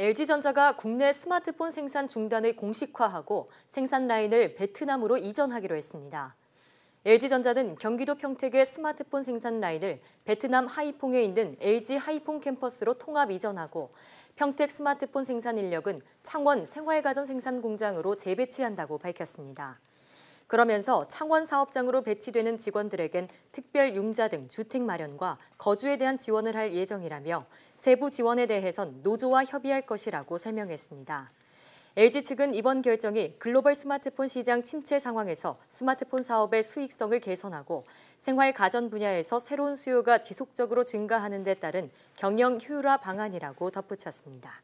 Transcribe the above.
LG전자가 국내 스마트폰 생산 중단을 공식화하고 생산 라인을 베트남으로 이전하기로 했습니다. LG전자는 경기도 평택의 스마트폰 생산 라인을 베트남 하이퐁에 있는 LG 하이퐁 캠퍼스로 통합 이전하고 평택 스마트폰 생산 인력은 창원 생활가전 생산 공장으로 재배치한다고 밝혔습니다. 그러면서 창원 사업장으로 배치되는 직원들에겐 특별 융자 등 주택 마련과 거주에 대한 지원을 할 예정이라며 세부 지원에 대해선 노조와 협의할 것이라고 설명했습니다. LG 측은 이번 결정이 글로벌 스마트폰 시장 침체 상황에서 스마트폰 사업의 수익성을 개선하고 생활 가전 분야에서 새로운 수요가 지속적으로 증가하는 데 따른 경영 효율화 방안이라고 덧붙였습니다.